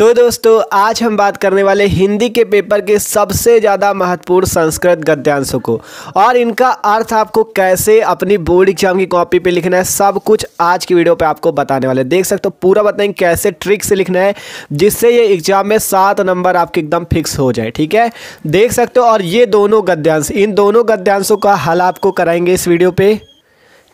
तो दोस्तों आज हम बात करने वाले हिंदी के पेपर के सबसे ज़्यादा महत्वपूर्ण संस्कृत गद्यांशों को और इनका अर्थ आपको कैसे अपनी बोर्ड एग्जाम की कॉपी पे लिखना है सब कुछ आज की वीडियो पे आपको बताने वाले देख सकते हो पूरा बताएंगे कैसे ट्रिक से लिखना है जिससे ये एग्जाम में सात नंबर आपके एकदम फिक्स हो जाए ठीक है देख सकते हो और ये दोनों गद्यांश इन दोनों गद्यांशों का हल आपको कराएंगे इस वीडियो पर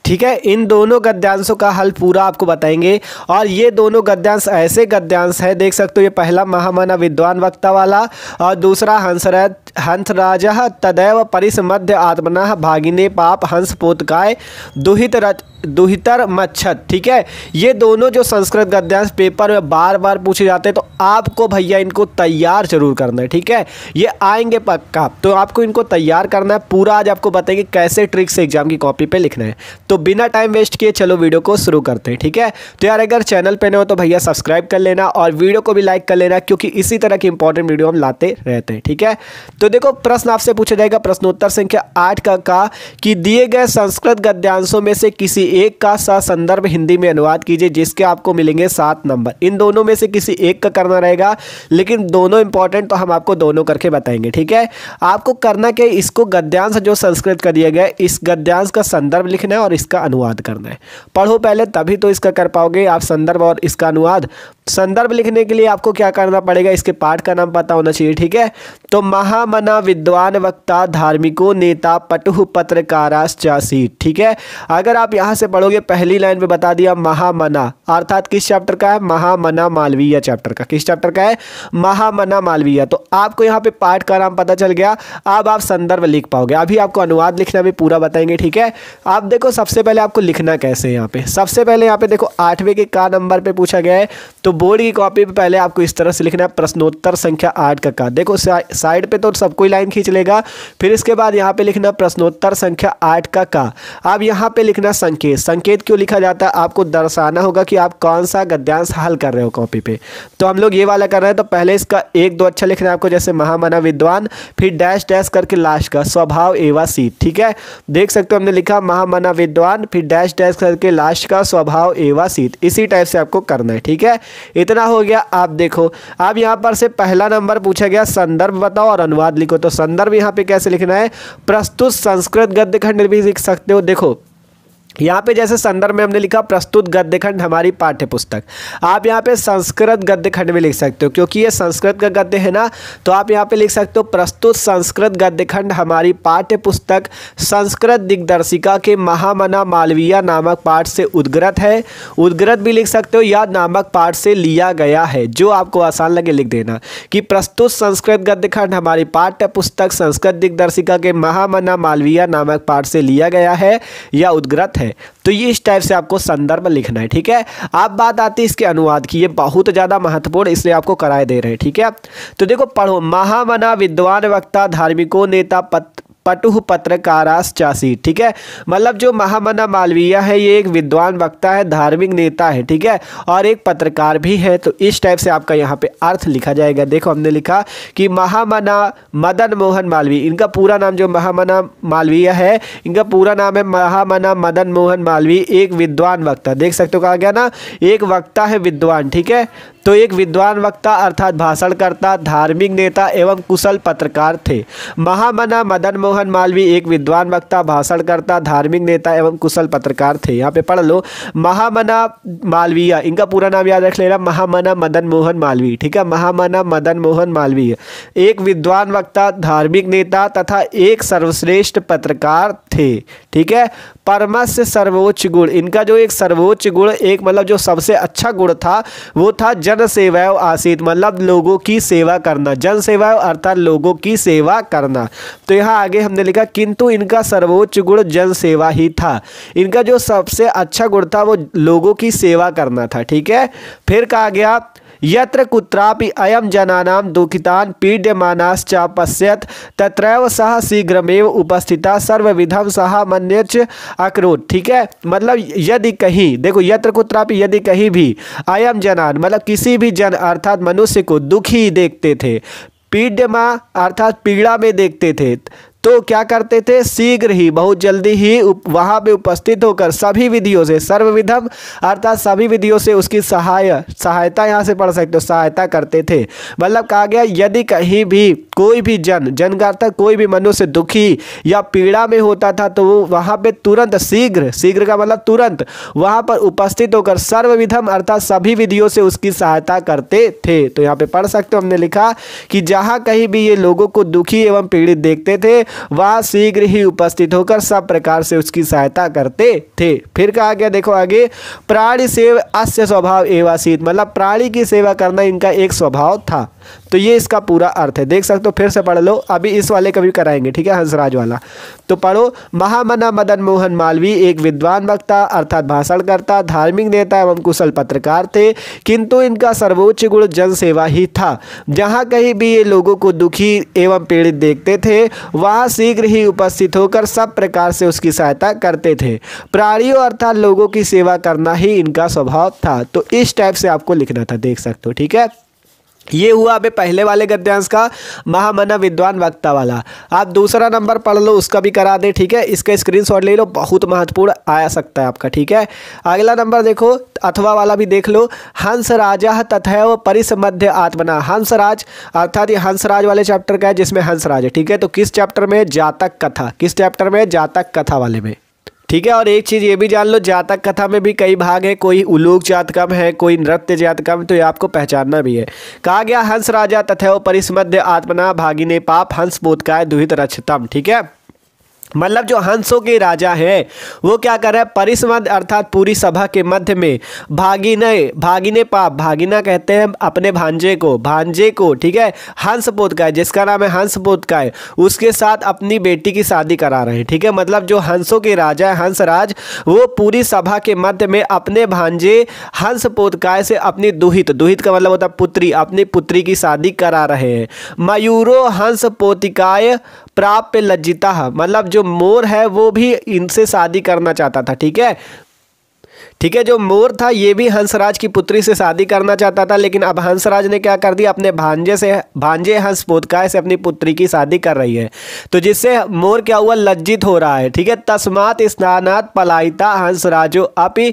ठीक है इन दोनों गद्यांशों का हल पूरा आपको बताएंगे और ये दोनों गद्यांश ऐसे गद्यांश है देख सकते हो ये पहला महामाना विद्वान वक्ता वाला और दूसरा हंसराज हंसराज तदैव परिस मध्य आत्मना भागिने पाप हंस पोतकाय दुहित रच दुहितर मच्छत ठीक है ये दोनों जो संस्कृत गद्यांश पेपर में बार बार पूछे जाते हैं तो आपको भैया इनको तैयार जरूर करना है ठीक है ये आएंगे पक्का तो आपको इनको तैयार करना है पूरा आज आपको बताएंगे कैसे ट्रिक से एग्जाम की कॉपी पे लिखना है तो तो बिना टाइम वेस्ट किए चलो वीडियो को शुरू करते हैं ठीक है तो यार अगर चैनल पर न हो तो भैया सब्सक्राइब कर लेना और वीडियो को भी लाइक कर लेना क्योंकि इसी तरह की इंपॉर्टेंट वीडियो हम लाते रहते हैं ठीक है तो देखो प्रश्न आपसे पूछा जाएगा प्रश्नोत्तर संख्या आठ का का कि दिए गए संस्कृत गद्यांशों में से किसी एक का संदर्भ हिंदी में अनुवाद कीजिए जिसके आपको मिलेंगे सात नंबर इन दोनों में से किसी एक का करना रहेगा लेकिन दोनों इंपॉर्टेंट तो हम आपको दोनों करके बताएंगे ठीक है आपको करना क्या इसको गद्यांश जो संस्कृत का दिया गया इस गद्यांश का संदर्भ लिखना है और इस इसका अनुवाद करना है पढ़ो पहले तभी तो इसका कर पाओगे आप संदर्भ और इसका अनुवाद संदर्भ लिखने के लिए आपको क्या करना पड़ेगा इसके पाठ का नाम पता होना चाहिए ठीक है तो महामना विद्वान वक्ता धार्मिकों नेता पटु पत्रकाराश्चासी ठीक है अगर आप यहाँ से पढ़ोगे पहली लाइन में बता दिया महामना अर्थात किस चैप्टर का है महामना मालवीय चैप्टर का किस चैप्टर का है महामना मालवीय तो आपको यहाँ पे पाठ का नाम पता चल गया अब आप संदर्भ लिख पाओगे अभी आपको अनुवाद लिखना भी पूरा बताएंगे ठीक है आप देखो सब सबसे पहले आपको लिखना कैसे है यहाँ पे सबसे पहले यहाँ पे देखो आठवें के का नंबर पे पूछा गया है तो बोर्ड की कॉपी पे पहले आपको इस तरह से लिखना है प्रश्नोत्तर संख्या आठ का का देखो साइड पे तो सबको लाइन खींच लेगा फिर इसके बाद यहाँ पे लिखना प्रश्नोत्तर संख्या आठ का का अब यहाँ पे लिखना संकेत संकेत क्यों लिखा जाता है आपको दर्शाना होगा कि आप कौन सा गद्यांश हल कर रहे हो कॉपी पे तो हम लोग ये वाला कर रहे हैं तो पहले इसका एक दो अच्छा लिखना है आपको जैसे महामाना विद्वान फिर डैश डैश करके लास्ट का स्वभाव एवा सी ठीक है देख सकते हो हमने लिखा महामाना विद्वान विद्वान फिर डैश डैश करके लास्ट का स्वभाव एवा सीत इसी टाइप से आपको करना है ठीक है इतना हो गया आप देखो अब यहाँ पर से पहला नंबर पूछा गया संदर्भ बताओ और अनुवाद लिखो तो संदर्भ यहाँ पे कैसे लिखना है प्रस्तुत संस्कृत गद्य खंड भी लिख सकते हो देखो यहाँ पे जैसे संदर्भ में हमने लिखा प्रस्तुत गद्य खंड हमारी पाठ्य पुस्तक आप यहाँ पे संस्कृत गद्य खंड में लिख सकते हो क्योंकि ये संस्कृत का गद्य है ना तो आप यहाँ पे लिख सकते हो प्रस्तुत संस्कृत गद्य खंड हमारी पाठ्य पुस्तक संस्कृत दिग्दर्शिका के महामना मालवीय नामक पाठ से उद्गृत है उद्गृत भी लिख सकते हो या नामक पाठ से लिया गया है जो आपको आसान लगे लिख देना कि प्रस्तुत तो संस्कृत गद्य खंड हमारी पाठ्य पुस्तक संस्कृत दिग्दर्शिका के महामना मालवीय नामक पाठ से लिया गया है या उद्गृत है तो ये इस टाइप से आपको संदर्भ लिखना है ठीक है अब बात आती है इसके अनुवाद की ये बहुत ज़्यादा महत्वपूर्ण इसलिए आपको कराए दे रहे हैं ठीक है तो देखो पढ़ो महामना विद्वान वक्ता धार्मिकों नेता पत पटु पत्रकाराश्चासी ठीक है मतलब जो महामना मालवीय है ये एक विद्वान वक्ता है धार्मिक नेता है ठीक है और एक पत्रकार भी है तो इस टाइप से आपका यहाँ पे अर्थ लिखा जाएगा देखो हमने लिखा कि महामना मदन मोहन मालवीय इनका पूरा नाम जो महामना मालवीय है इनका पूरा नाम है महामना मदन मोहन मालवीय एक विद्वान वक्ता देख सकते हो कहा गया ना एक वक्ता है विद्वान ठीक है तो एक विद्वान वक्ता अर्थात भाषणकर्ता धार्मिक नेता एवं कुशल पत्रकार थे महामना मदन मोहन मालवीय एक विद्वान वक्ता भाषणकर्ता धार्मिक नेता एवं कुशल पत्रकार थे यहाँ पे पढ़ लो महामना मालवीय इनका पूरा नाम याद रख लेना महामना मदन मोहन मालवीय ठीक है महामना मदन मोहन मालवीय एक विद्वान वक्ता धार्मिक नेता तथा एक सर्वश्रेष्ठ पत्रकार थे ठीक है परमस्य सर्वोच्च गुण इनका जो एक सर्वोच्च गुण एक मतलब जो सबसे अच्छा गुण था वो था जन जन सेवा आसीत मतलब लोगों की सेवा करना जन सेवा अर्थात लोगों की सेवा करना तो यहाँ आगे हमने लिखा किंतु इनका सर्वोच्च गुण जन सेवा ही था इनका जो सबसे अच्छा गुण था वो लोगों की सेवा करना था ठीक है फिर कहा गया यत्र कुत्रापि अयम जनानां दुखितान पीड्यमानाश्चा पश्यत तत्रैव सः शीघ्रमेव उपस्थिता सर्वविधम सह मन्यच अक्रोट ठीक है मतलब यदि कहीं देखो यत्र कुत्रापि यदि कहीं भी अयम जनान मतलब किसी भी जन अर्थात मनुष्य को दुखी देखते थे पीड्यमा अर्थात पीड़ा में देखते थे तो क्या करते थे शीघ्र ही बहुत जल्दी ही वहाँ पे उपस्थित होकर सभी विधियों से सर्वविधम अर्थात सभी विधियों से उसकी सहाय सहायता यहाँ से पढ़ सकते हो सहायता करते थे मतलब कहा गया यदि कहीं भी कोई भी जन जन का कोई भी मनुष्य दुखी या पीड़ा में होता था तो वो वहाँ पर तुरंत शीघ्र शीघ्र का मतलब तुरंत वहाँ पर उपस्थित होकर सर्वविधम अर्थात सभी विधियों से उसकी सहायता करते थे तो यहाँ पे पढ़ सकते हो हमने लिखा कि जहाँ कहीं भी ये लोगों को दुखी एवं पीड़ित देखते थे वह शीघ्र ही उपस्थित होकर सब प्रकार से उसकी सहायता करते थे फिर कहा गया देखो आगे प्राणी सेव अस्य स्वभाव एवासीत मतलब प्राणी की सेवा करना इनका एक स्वभाव था तो ये इसका पूरा अर्थ है देख सकते हो फिर से पढ़ लो अभी इस वाले कभी कराएंगे ठीक है हंसराज वाला तो पढ़ो महामना मदन मोहन मालवी एक विद्वान वक्ता अर्थात भाषणकर्ता धार्मिक नेता एवं कुशल पत्रकार थे किंतु इनका सर्वोच्च गुण जनसेवा ही था जहाँ कहीं भी ये लोगों को दुखी एवं पीड़ित देखते थे वहाँ शीघ्र ही उपस्थित होकर सब प्रकार से उसकी सहायता करते थे प्राणियों अर्थात लोगों की सेवा करना ही इनका स्वभाव था तो इस टाइप से आपको लिखना था देख सकते हो ठीक है ये हुआ अभी पहले वाले गद्यांश का महामना विद्वान वक्ता वाला आप दूसरा नंबर पढ़ लो उसका भी करा दे ठीक है इसका स्क्रीनशॉट ले लो बहुत महत्वपूर्ण आ सकता है आपका ठीक है अगला नंबर देखो अथवा वाला भी देख लो हंस राजा तथा परिस मध्य आत्मना हंसराज अर्थात ये हंसराज वाले चैप्टर का है जिसमें हंसराज है ठीक है तो किस चैप्टर में जातक कथा किस चैप्टर में जातक कथा वाले में ठीक है और एक चीज़ ये भी जान लो जातक कथा में भी कई भाग हैं कोई उलूक जातकम है कोई नृत्य जातकम तो ये आपको पहचानना भी है कहा गया हंस राजा तथैव परिसमध्य आत्मना भागिने पाप हंस बोधकाय दुहित रक्षतम ठीक है मतलब जो हंसों के राजा हैं वो क्या कर रहा है परिसमद अर्थात पूरी सभा के मध्य में भागिने भागीने पाप भागीना कहते हैं अपने भांजे को भांजे को ठीक है हंस पोत का है जिसका नाम है हंस पोत का है उसके साथ अपनी बेटी की शादी करा रहे हैं ठीक है मतलब जो हंसों के राजा है हंसराज वो पूरी सभा के मध्य में अपने भांजे हंस पोतकाय से अपनी दुहित दुहित का मतलब होता है पुत्री अपनी पुत्री की शादी करा रहे हैं मयूरो हंस पोतिकाय प्राप्य लज्जिता मतलब जो मोर है वो भी इनसे शादी करना चाहता था ठीक है ठीक है जो मोर था ये भी हंसराज की पुत्री से शादी करना चाहता था लेकिन अब हंसराज ने क्या कर दिया अपने भांजे से भांजे हंस पोतकाय से अपनी पुत्री की शादी कर रही है तो जिससे मोर क्या हुआ लज्जित हो रहा है ठीक है तस्मात स्नानात पलायिता हंसराजो अपि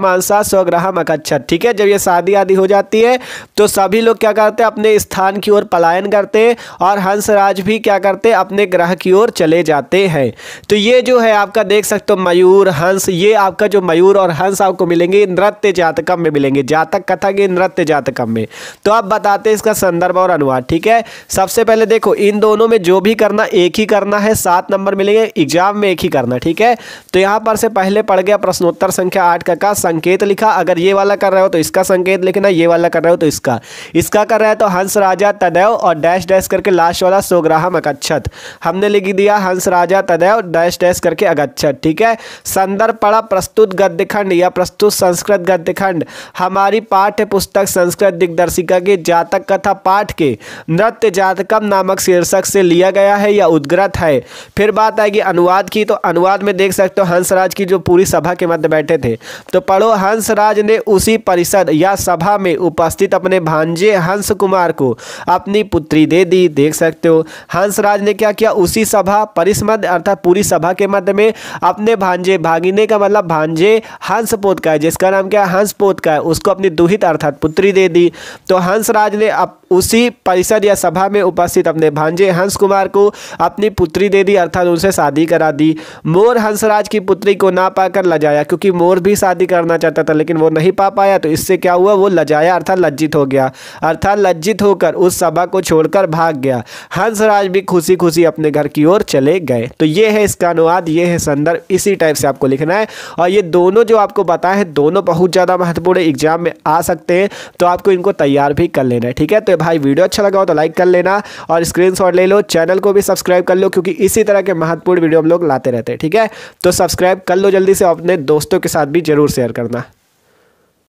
मानसा स्वग्रह मकच्छत ठीक है जब ये शादी आदि हो जाती है तो सभी लोग क्या करते हैं अपने स्थान की ओर पलायन करते हैं और हंसराज भी क्या करते हैं अपने ग्रह की ओर चले जाते हैं तो ये जो है आपका देख सकते हो मयूर हंस ये आपका जो मयूर और हंस आपको मिलेंगे नृत्य जातकम में मिलेंगे जातक कथा के नृत्य जातकम में तो आप बताते हैं इसका संदर्भ और अनुवाद ठीक है सबसे पहले देखो इन दोनों में जो भी करना एक ही करना है सात नंबर मिलेंगे एग्जाम में एक ही करना ठीक है तो यहां पर से पहले पढ़ गया प्रश्नोत्तर संख्या आठ का, का संकेत लिखा अगर ये वाला कर रहे हो तो इसका संकेत लिखना ये वाला कर रहे हो तो इसका इसका कर रहे हो तो हंस राजा तदैव और डैश डैश करके लास्ट वाला सोग्राह अगच्छत हमने लिख दिया हंस राजा तदैव डैश डैश करके अगच्छत ठीक है संदर्भ पड़ा प्रस्तुत गद्यखंड खंड या प्रस्तुत संस्कृत गद्य खंड हमारी पाठ्य पुस्तक संस्कृत दिग्दर्शिका के जातक कथा पाठ के नृत्य जातकम नामक शीर्षक से लिया गया है या उद्गृत है फिर बात आएगी अनुवाद की तो अनुवाद में देख सकते हो हंसराज की जो पूरी सभा के मध्य बैठे थे तो पढ़ो हंसराज ने उसी परिषद या सभा में उपस्थित अपने भांजे हंस कुमार को अपनी पुत्री दे दी देख सकते हो हंसराज ने क्या किया उसी सभा परिसमद अर्थात पूरी सभा के मध्य में अपने भांजे भागीने का मतलब भांजे हंस हंस पोत का है जिसका नाम क्या है हंस पोत का है उसको अपनी दुहित अर्थात पुत्री दे दी तो हंसराज ने अब उसी परिसर या सभा में उपस्थित अपने भांजे हंस कुमार को अपनी पुत्री दे दी अर्थात उनसे शादी करा दी मोर हंसराज की पुत्री को ना पाकर लजाया क्योंकि मोर भी शादी करना चाहता था लेकिन वो नहीं पा पाया तो इससे क्या हुआ वो लजाया अर्थात लज्जित हो गया अर्थात लज्जित होकर उस सभा को छोड़कर भाग गया हंसराज भी खुशी खुशी अपने घर की ओर चले गए तो ये है इसका अनुवाद ये है संदर्भ इसी टाइप से आपको लिखना है और ये दोनों जो आपको बताए दोनों बहुत ज़्यादा महत्वपूर्ण एग्जाम में आ सकते हैं तो आपको इनको तैयार भी कर लेना है ठीक है तो भाई वीडियो अच्छा लगा हो तो लाइक कर लेना और स्क्रीन ले लो चैनल को भी सब्सक्राइब कर लो क्योंकि इसी तरह के महत्वपूर्ण वीडियो हम लोग लाते रहते हैं ठीक है तो सब्सक्राइब कर लो जल्दी से अपने दोस्तों के साथ भी जरूर शेयर करना